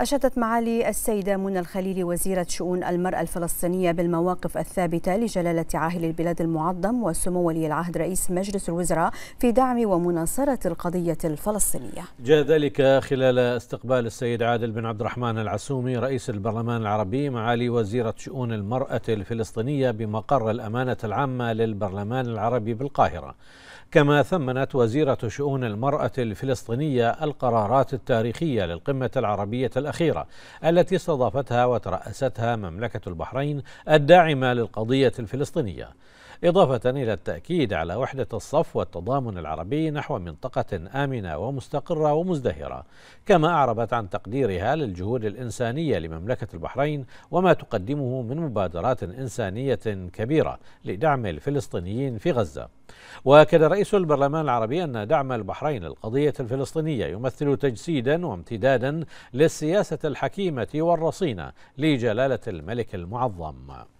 أشادت معالي السيدة منى الخليلي وزيرة شؤون المرأة الفلسطينية بالمواقف الثابتة لجلالة عاهل البلاد المعظم وسمو ولي العهد رئيس مجلس الوزراء في دعم ومناصرة القضية الفلسطينية جاء ذلك خلال استقبال السيد عادل بن عبد الرحمن العسومي رئيس البرلمان العربي معالي وزيرة شؤون المرأة الفلسطينية بمقر الأمانة العامة للبرلمان العربي بالقاهرة كما ثمنت وزيرة شؤون المرأة الفلسطينية القرارات التاريخية للقمة العربية الأخيرة التي استضافتها وترأستها مملكة البحرين الداعمة للقضية الفلسطينية إضافة إلى التأكيد على وحدة الصف والتضامن العربي نحو منطقة آمنة ومستقرة ومزدهرة كما أعربت عن تقديرها للجهود الإنسانية لمملكة البحرين وما تقدمه من مبادرات إنسانية كبيرة لدعم الفلسطينيين في غزة وأكد رئيس البرلمان العربي أن دعم البحرين للقضية الفلسطينية يمثل تجسيدا وامتدادا للسياسة الحكيمة والرصينة لجلالة الملك المعظم